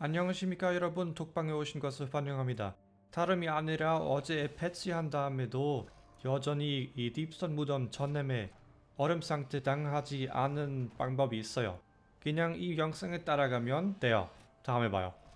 안녕하십니까 여러분 독방에 오신 것을 환영합니다. 다름이 아니라 어제 패치한 다음에도 여전히 이 딥선 무덤 전렘에 얼음 상태 당하지 않은 방법이 있어요. 그냥 이 영상에 따라가면 돼요. 다음에 봐요.